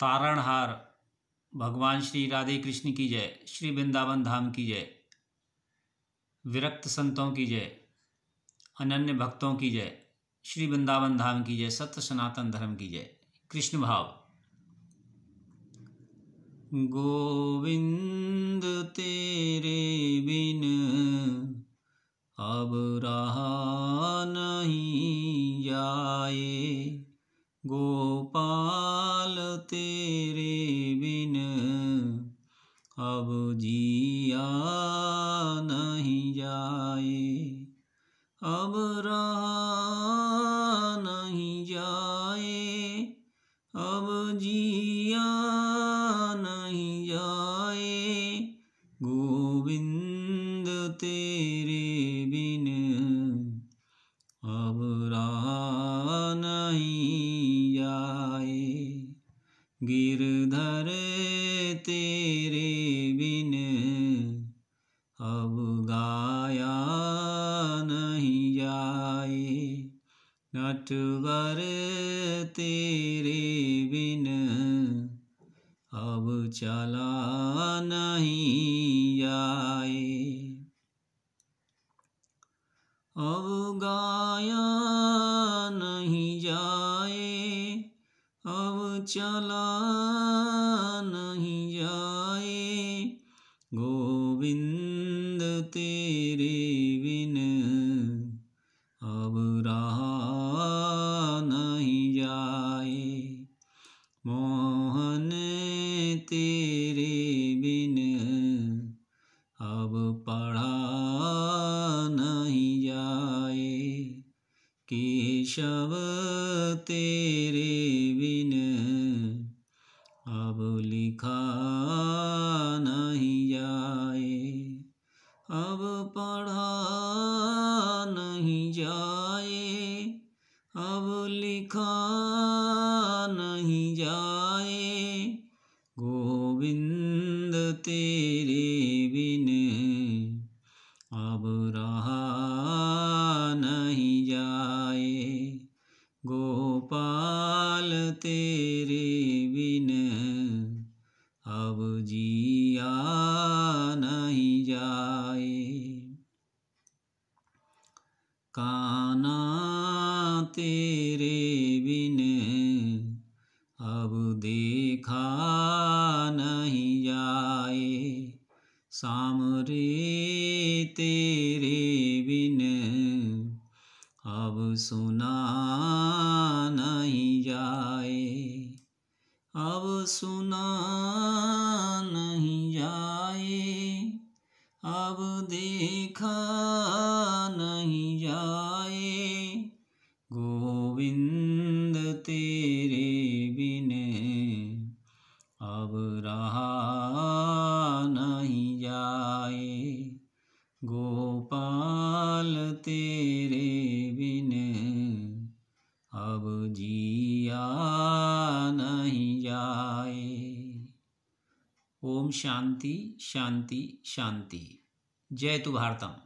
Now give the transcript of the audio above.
तारणहार भगवान श्री राधे कृष्ण की जय श्री वृंदावन धाम की जय विरक्त संतों की जय अनन्य भक्तों की जय श्री वृंदावन धाम की जय सत्य सनातन धर्म की जय कृष्ण भाव गोविंद तेरे बिन अब रहा नहीं जाए गोपाल तेरे बिन अब जिया नहीं जाए अब रहा दर तेरे बिन अब गाया नहीं जाए नटवर तेरे बिन अब चला नहीं जाए अब गाया नहीं जाए अब चला तेरे बिन अब रहा नहीं जाए मोहन तेरे बिन अब पढ़ा नहीं जाए केशव तेरे बिन अब लिखा जाए अब लिखा नहीं जाए गोविंद तेरे बिन अब रहा नहीं जाए गोपाल तेरे बिन अब जिया काना तेरे बिन अब देखा नहीं जाए सामरे तेरे बिन अब सुना नहीं जाए अब सुना नहीं जाए अब देखा गोविंद तेरे बिन अब रहा नहीं जाए गोपाल तेरे बिन अब जिया नहीं जाए ओम शांति शांति शांति जय तु भारतम